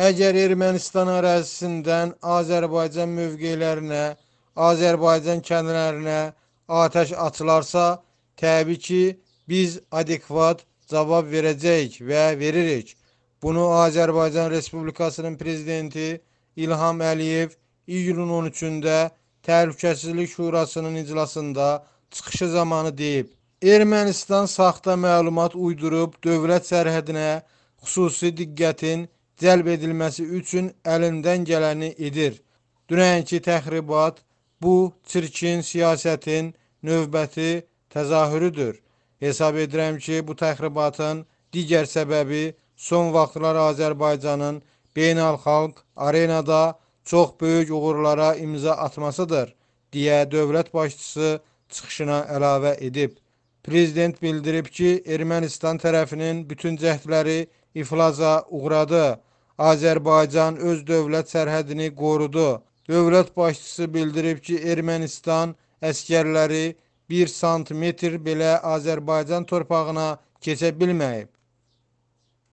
Əgər Ermənistan ərazisindən Azərbaycan mövqelərinə, Azərbaycan kəndilərinə atəş açılarsa, təbii ki, biz adekvat cavab verəcəyik və veririk. Bunu Azərbaycan Respublikasının prezidenti İlham Əliyev iyulun 13-də Təhlükəsizlik Şurasının iclasında çıxışı zamanı deyib. Ermənistan saxta məlumat uydurub dövlət sərhədinə xüsusi diqqətin cəlb edilməsi üçün əlindən gələni edir. Dünənki təxribat bu çirkin siyasətin növbəti təzahürüdür. Hesab edirəm ki, bu təxribatın digər səbəbi son vaxtlar Azərbaycanın beynəlxalq arenada çox böyük uğurlara imza atmasıdır, deyə dövlət başçısı çıxışına əlavə edib. Prezident bildirib ki, Ermənistan tərəfinin bütün cəhdləri iflaza uğradı. Azərbaycan öz dövlət sərhədini qorudu. Dövlət başçısı bildirib ki, Ermənistan əskərləri 1 sm belə Azərbaycan torpağına keçə bilməyib.